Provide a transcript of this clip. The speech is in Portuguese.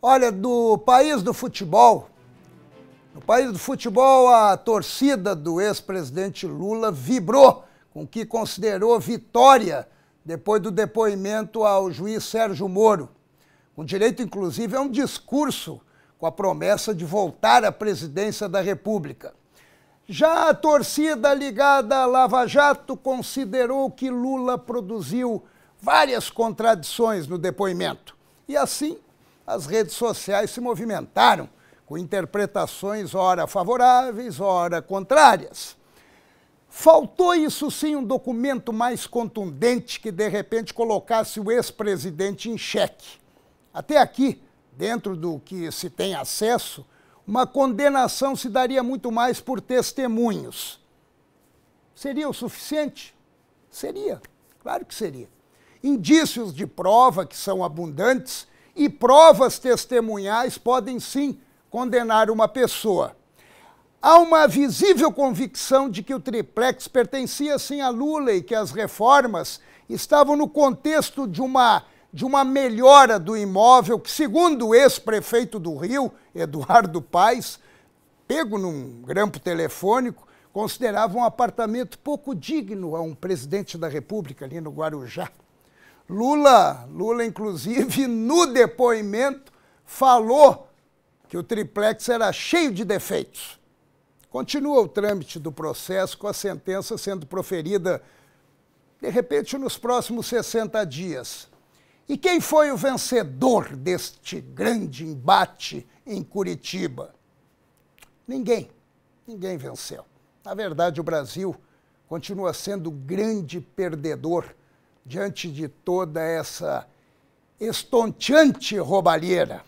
Olha, do país do futebol, no país do futebol, a torcida do ex-presidente Lula vibrou com o que considerou vitória depois do depoimento ao juiz Sérgio Moro. O direito, inclusive, a um discurso com a promessa de voltar à presidência da República. Já a torcida ligada à Lava Jato considerou que Lula produziu várias contradições no depoimento. E assim as redes sociais se movimentaram com interpretações ora favoráveis, ora contrárias. Faltou isso sim um documento mais contundente que de repente colocasse o ex-presidente em xeque. Até aqui, dentro do que se tem acesso, uma condenação se daria muito mais por testemunhos. Seria o suficiente? Seria, claro que seria. Indícios de prova, que são abundantes, e provas testemunhais podem sim condenar uma pessoa. Há uma visível convicção de que o triplex pertencia sim a Lula e que as reformas estavam no contexto de uma, de uma melhora do imóvel que, segundo o ex-prefeito do Rio, Eduardo Paes, pego num grampo telefônico, considerava um apartamento pouco digno a um presidente da República ali no Guarujá. Lula, Lula inclusive no depoimento falou que o triplex era cheio de defeitos. Continua o trâmite do processo com a sentença sendo proferida de repente nos próximos 60 dias. E quem foi o vencedor deste grande embate em Curitiba? Ninguém. Ninguém venceu. Na verdade, o Brasil continua sendo grande perdedor diante de toda essa estonteante roubalheira.